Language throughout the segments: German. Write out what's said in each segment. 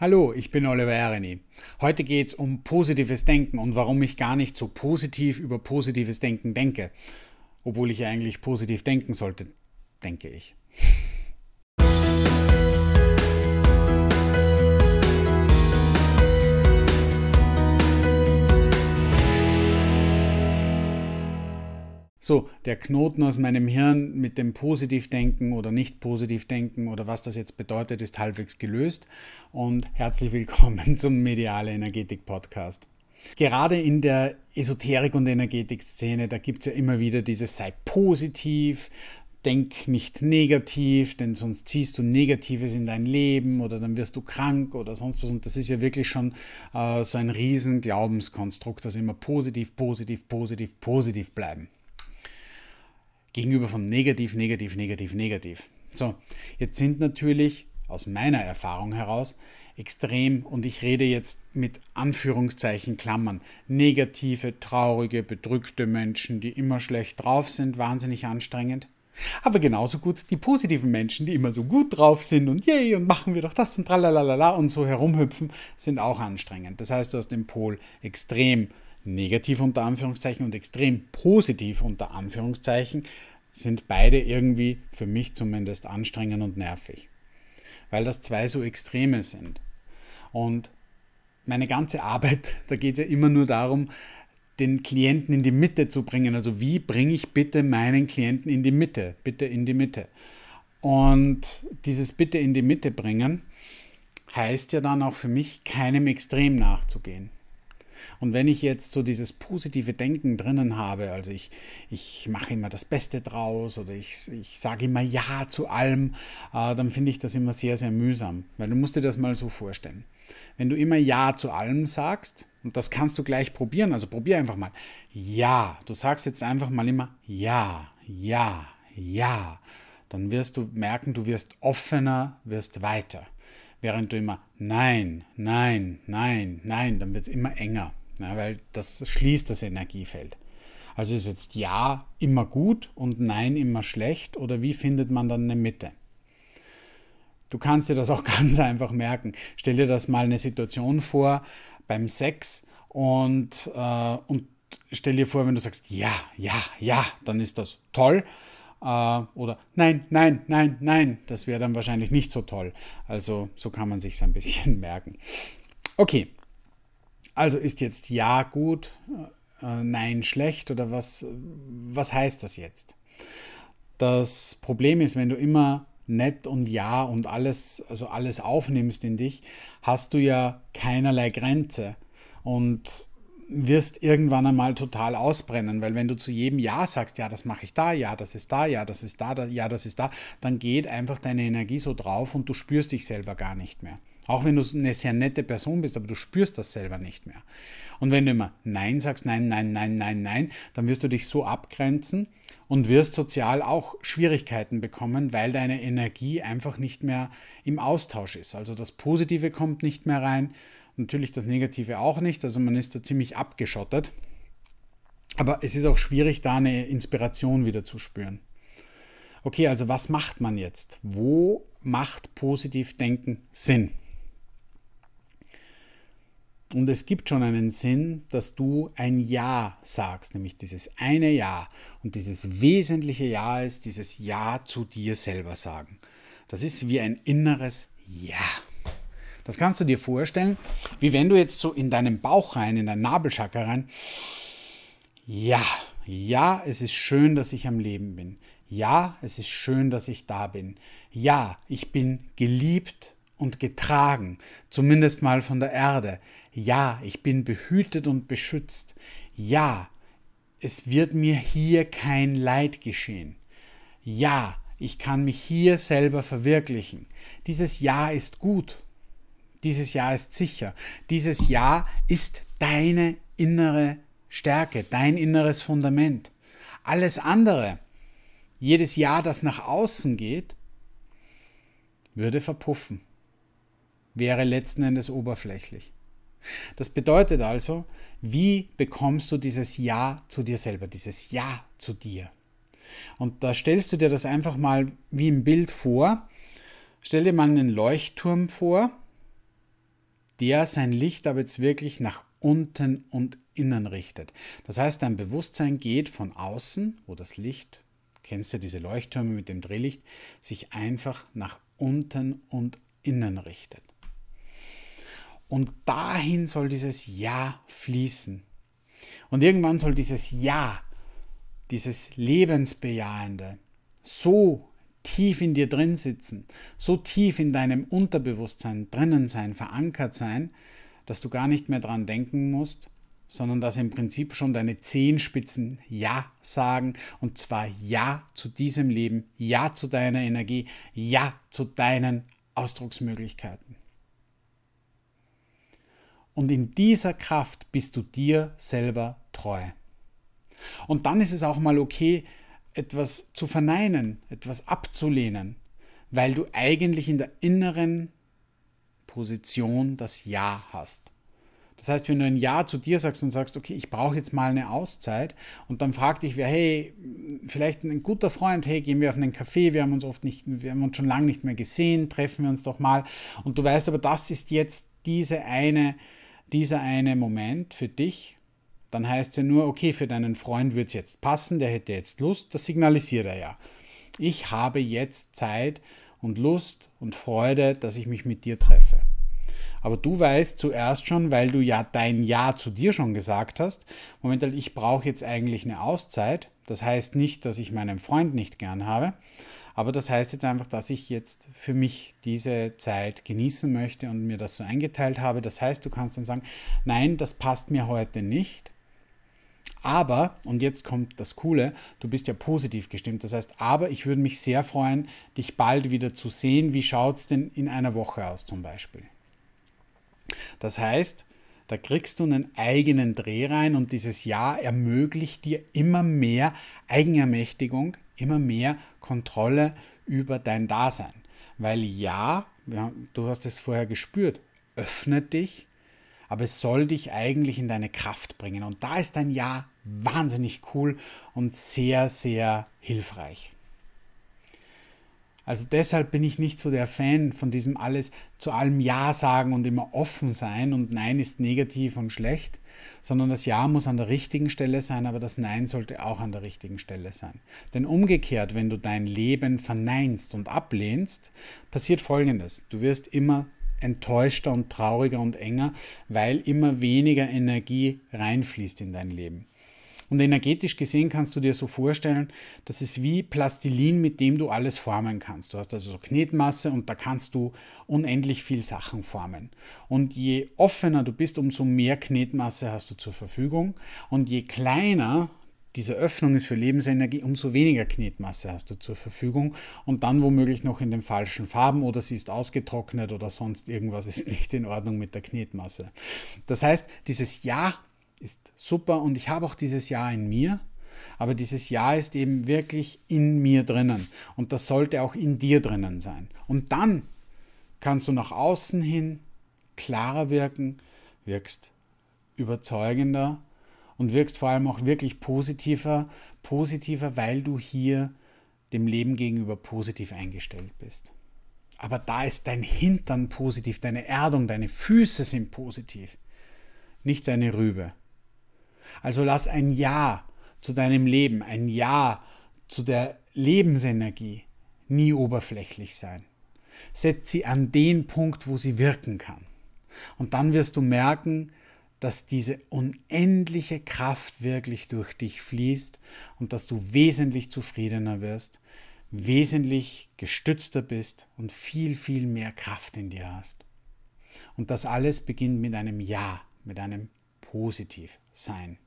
Hallo, ich bin Oliver Ereni. Heute geht es um positives Denken und warum ich gar nicht so positiv über positives Denken denke, obwohl ich eigentlich positiv denken sollte, denke ich. so, der Knoten aus meinem Hirn mit dem Positivdenken oder Nicht-Positivdenken oder was das jetzt bedeutet, ist halbwegs gelöst. Und herzlich willkommen zum Mediale Energetik Podcast. Gerade in der Esoterik- und Energetik-Szene, da gibt es ja immer wieder dieses sei positiv, denk nicht negativ, denn sonst ziehst du Negatives in dein Leben oder dann wirst du krank oder sonst was. Und das ist ja wirklich schon äh, so ein riesen Glaubenskonstrukt, dass immer positiv, positiv, positiv, positiv bleiben gegenüber von negativ, negativ, negativ, negativ. So, jetzt sind natürlich aus meiner Erfahrung heraus extrem, und ich rede jetzt mit Anführungszeichen Klammern, negative, traurige, bedrückte Menschen, die immer schlecht drauf sind, wahnsinnig anstrengend. Aber genauso gut die positiven Menschen, die immer so gut drauf sind und yay und machen wir doch das und tralalala und so herumhüpfen, sind auch anstrengend. Das heißt, du hast den Pol extrem negativ unter Anführungszeichen und extrem positiv unter Anführungszeichen, sind beide irgendwie für mich zumindest anstrengend und nervig, weil das zwei so Extreme sind. Und meine ganze Arbeit, da geht es ja immer nur darum, den Klienten in die Mitte zu bringen. Also wie bringe ich bitte meinen Klienten in die Mitte? Bitte in die Mitte. Und dieses Bitte in die Mitte bringen heißt ja dann auch für mich, keinem Extrem nachzugehen. Und wenn ich jetzt so dieses positive Denken drinnen habe, also ich, ich mache immer das Beste draus oder ich, ich sage immer Ja zu allem, äh, dann finde ich das immer sehr, sehr mühsam. Weil du musst dir das mal so vorstellen. Wenn du immer Ja zu allem sagst, und das kannst du gleich probieren, also probier einfach mal. Ja, du sagst jetzt einfach mal immer Ja, ja, ja. Dann wirst du merken, du wirst offener, wirst weiter während du immer nein, nein, nein, nein, dann wird es immer enger, ja, ne, weil das schließt das Energiefeld. Also ist jetzt ja immer gut und nein immer schlecht oder wie findet man dann eine Mitte? Du kannst dir das auch ganz einfach merken. Stell dir das mal eine Situation vor beim Sex und, äh, und stell dir vor, wenn du sagst ja, ja, ja, dann ist das toll. Äh, oder nein, nein, nein, nein, das wäre dann wahrscheinlich nicht so toll. Also so kann man sich es ein bisschen merken. Okay, also ist jetzt ja gut, äh, nein schlecht oder was, was heißt das jetzt? Das Problem ist, wenn du immer nett und ja und alles, also alles aufnimmst in dich, hast du ja keinerlei Grenze. Und wirst irgendwann einmal total ausbrennen, weil wenn du zu jedem Ja sagst, ja, das mache ich da, ja, das ist da, ja, das ist da, da, ja, das ist da, dann geht einfach deine Energie so drauf und du spürst dich selber gar nicht mehr. Auch wenn du eine sehr nette Person bist, aber du spürst das selber nicht mehr. Und wenn du immer Nein sagst, nein, nein, nein, nein, nein, dann wirst du dich so abgrenzen und wirst sozial auch Schwierigkeiten bekommen, weil deine Energie einfach nicht mehr im Austausch ist. Also das Positive kommt nicht mehr rein natürlich das Negative auch nicht. Also man ist da ziemlich abgeschottet. Aber es ist auch schwierig, da eine Inspiration wieder zu spüren. Okay, also was macht man jetzt? Wo macht positiv denken Sinn? Und es gibt schon einen Sinn, dass du ein Ja sagst, nämlich dieses eine Ja. Und dieses wesentliche Ja ist dieses Ja zu dir selber sagen. Das ist wie ein inneres Ja. Das kannst du dir vorstellen, wie wenn du jetzt so in deinen Bauch rein, in deinen Nabelchakra rein, ja, ja, es ist schön, dass ich am Leben bin. Ja, es ist schön, dass ich da bin. Ja, ich bin geliebt und getragen, zumindest mal von der Erde. Ja, ich bin behütet und beschützt. Ja, es wird mir hier kein Leid geschehen. Ja, ich kann mich hier selber verwirklichen. Dieses Ja ist gut. Dieses Jahr ist sicher. Dieses Jahr ist deine innere Stärke, dein inneres Fundament. Alles andere, jedes Jahr, das nach außen geht, würde verpuffen, wäre letzten Endes oberflächlich. Das bedeutet also, wie bekommst du dieses Ja zu dir selber, dieses Ja zu dir? Und da stellst du dir das einfach mal wie im Bild vor. Stell dir mal einen Leuchtturm vor, der sein Licht aber jetzt wirklich nach unten und innen richtet. Das heißt, dein Bewusstsein geht von außen, wo das Licht, kennst du diese Leuchttürme mit dem Drehlicht, sich einfach nach unten und innen richtet. Und dahin soll dieses Ja fließen. Und irgendwann soll dieses Ja, dieses Lebensbejahende, so tief in dir drin sitzen, so tief in deinem Unterbewusstsein drinnen sein, verankert sein, dass du gar nicht mehr dran denken musst, sondern dass im Prinzip schon deine Zehenspitzen Ja sagen und zwar Ja zu diesem Leben, Ja zu deiner Energie, Ja zu deinen Ausdrucksmöglichkeiten. Und in dieser Kraft bist du dir selber treu. Und dann ist es auch mal okay, etwas zu verneinen, etwas abzulehnen, weil du eigentlich in der inneren Position das Ja hast. Das heißt, wenn du ein Ja zu dir sagst und sagst, okay, ich brauche jetzt mal eine Auszeit und dann fragt dich wer, hey, vielleicht ein guter Freund, hey, gehen wir auf einen Kaffee, wir haben uns oft nicht, wir haben uns schon lange nicht mehr gesehen, treffen wir uns doch mal. Und du weißt aber, das ist jetzt diese eine, dieser eine Moment für dich, dann heißt es ja nur, okay, für deinen Freund wird es jetzt passen, der hätte jetzt Lust, das signalisiert er ja. Ich habe jetzt Zeit und Lust und Freude, dass ich mich mit dir treffe. Aber du weißt zuerst schon, weil du ja dein Ja zu dir schon gesagt hast, momentan, ich brauche jetzt eigentlich eine Auszeit. Das heißt nicht, dass ich meinen Freund nicht gern habe, aber das heißt jetzt einfach, dass ich jetzt für mich diese Zeit genießen möchte und mir das so eingeteilt habe. Das heißt, du kannst dann sagen, nein, das passt mir heute nicht. Aber, und jetzt kommt das Coole, du bist ja positiv gestimmt. Das heißt, aber ich würde mich sehr freuen, dich bald wieder zu sehen. Wie schaut es denn in einer Woche aus zum Beispiel? Das heißt, da kriegst du einen eigenen Dreh rein und dieses Ja ermöglicht dir immer mehr Eigenermächtigung, immer mehr Kontrolle über dein Dasein. Weil ja, ja du hast es vorher gespürt, öffnet dich aber es soll dich eigentlich in deine Kraft bringen. Und da ist dein Ja wahnsinnig cool und sehr, sehr hilfreich. Also deshalb bin ich nicht so der Fan von diesem alles zu allem Ja sagen und immer offen sein und Nein ist negativ und schlecht, sondern das Ja muss an der richtigen Stelle sein, aber das Nein sollte auch an der richtigen Stelle sein. Denn umgekehrt, wenn du dein Leben verneinst und ablehnst, passiert Folgendes. Du wirst immer enttäuschter und trauriger und enger, weil immer weniger Energie reinfließt in dein Leben. Und energetisch gesehen kannst du dir so vorstellen, das ist wie Plastilin, mit dem du alles formen kannst. Du hast also so Knetmasse und da kannst du unendlich viel Sachen formen. Und je offener du bist, umso mehr Knetmasse hast du zur Verfügung. Und je kleiner diese Öffnung ist für Lebensenergie, umso weniger Knetmasse hast du zur Verfügung und dann womöglich noch in den falschen Farben oder sie ist ausgetrocknet oder sonst irgendwas ist nicht in Ordnung mit der Knetmasse. Das heißt, dieses Ja ist super und ich habe auch dieses Ja in mir, aber dieses Ja ist eben wirklich in mir drinnen und das sollte auch in dir drinnen sein. Und dann kannst du nach außen hin klarer wirken, wirkst überzeugender und wirkst vor allem auch wirklich positiver, positiver, weil du hier dem Leben gegenüber positiv eingestellt bist. Aber da ist dein Hintern positiv, deine Erdung, deine Füße sind positiv, nicht deine Rübe. Also lass ein Ja zu deinem Leben, ein Ja zu der Lebensenergie nie oberflächlich sein. Setz sie an den Punkt, wo sie wirken kann. Und dann wirst du merken, dass diese unendliche Kraft wirklich durch dich fließt und dass du wesentlich zufriedener wirst, wesentlich gestützter bist und viel, viel mehr Kraft in dir hast. Und das alles beginnt mit einem Ja, mit einem Positivsein.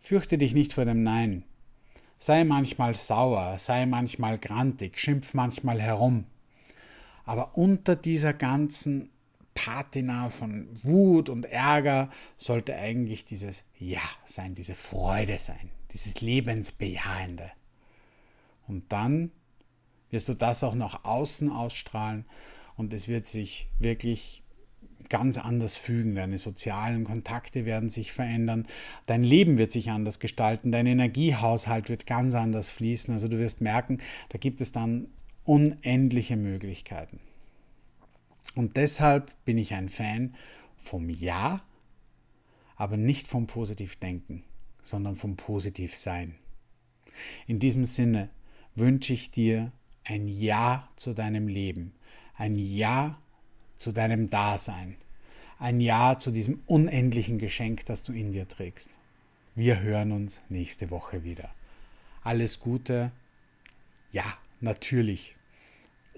Fürchte dich nicht vor dem Nein. Sei manchmal sauer, sei manchmal grantig, schimpf manchmal herum. Aber unter dieser ganzen Patina von Wut und Ärger sollte eigentlich dieses Ja sein, diese Freude sein, dieses Lebensbejahende. Und dann wirst du das auch nach außen ausstrahlen und es wird sich wirklich ganz anders fügen. Deine sozialen Kontakte werden sich verändern, dein Leben wird sich anders gestalten, dein Energiehaushalt wird ganz anders fließen. Also du wirst merken, da gibt es dann unendliche Möglichkeiten. Und deshalb bin ich ein Fan vom Ja, aber nicht vom Positivdenken, sondern vom Positivsein. In diesem Sinne wünsche ich dir ein Ja zu deinem Leben, ein Ja zu deinem Dasein, ein Ja zu diesem unendlichen Geschenk, das du in dir trägst. Wir hören uns nächste Woche wieder. Alles Gute. Ja, natürlich.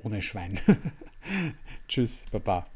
Ohne Schwein. Tschüss, Baba.